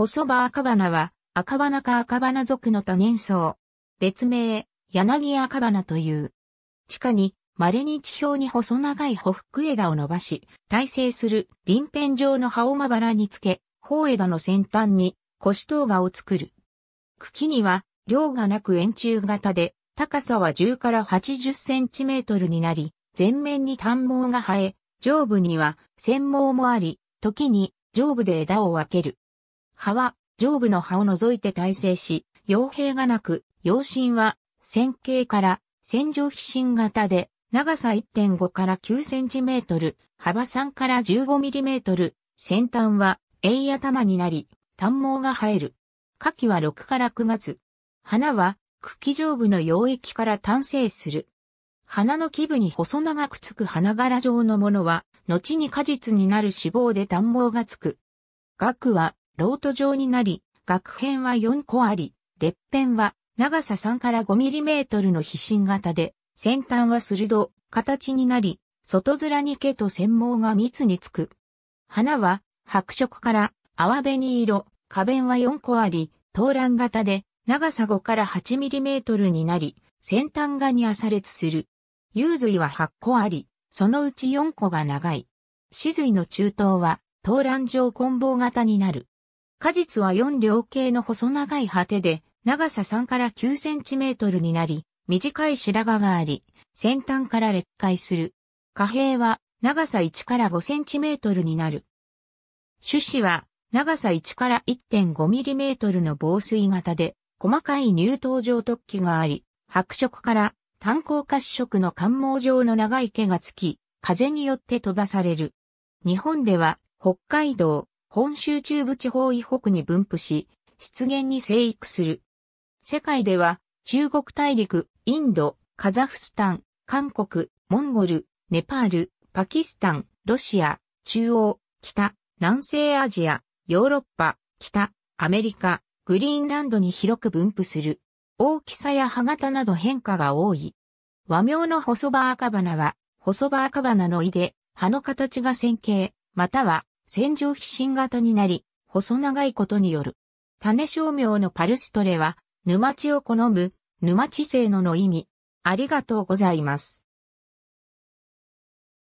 細葉赤花は、赤花か赤花属の多年草。別名、柳赤花という。地下に、稀に地表に細長い穂福枝を伸ばし、耐性する臨辺状の葉をまばらにつけ、頬枝の先端に、腰等がを作る。茎には、量がなく円柱型で、高さは10から80センチメートルになり、前面に短毛が生え、上部には、繊毛もあり、時に上部で枝を分ける。葉は上部の葉を除いて耐性し、傭兵がなく、陽心は線形から線状皮疹型で長さ1.5から9センチメートル、幅3から15ミリメートル、先端は栄頭になり、短毛が生える。夏季は6から9月。花は茎上部の溶液から単生する。花の基部に細長くつく花柄状のものは、後に果実になる脂肪で短毛がつく。額はロート状になり、額編は4個あり、列辺は長さ3から5ミリメートルの飛心型で、先端は鋭、形になり、外面に毛と繊毛が密につく。花は白色から泡紅色、花弁は4個あり、頭卵型で長さ5から8ミリメートルになり、先端がに浅裂する。幽髄は8個あり、そのうち4個が長い。死髄の中等は頭卵状棍棒型になる。果実は4両形の細長い果てで、長さ3から9センチメートルになり、短い白髪があり、先端から裂開する。貨幣は長さ1から5センチメートルになる。種子は長さ1から1.5ミリメートルの防水型で、細かい乳頭状突起があり、白色から炭鉱褐色の感毛状の長い毛がつき、風によって飛ばされる。日本では北海道、本州中部地方以北に分布し、湿原に生育する。世界では、中国大陸、インド、カザフスタン、韓国、モンゴル、ネパール、パキスタン、ロシア、中央、北、南西アジア、ヨーロッパ、北、アメリカ、グリーンランドに広く分布する。大きさや歯型など変化が多い。和名の細葉赤花は、細葉赤花の胃で、葉の形が線形、または線状皮疹型になり、細長いことによる。種商名のパルストレは、沼地を好む、沼地性のの意味。ありがとうございます。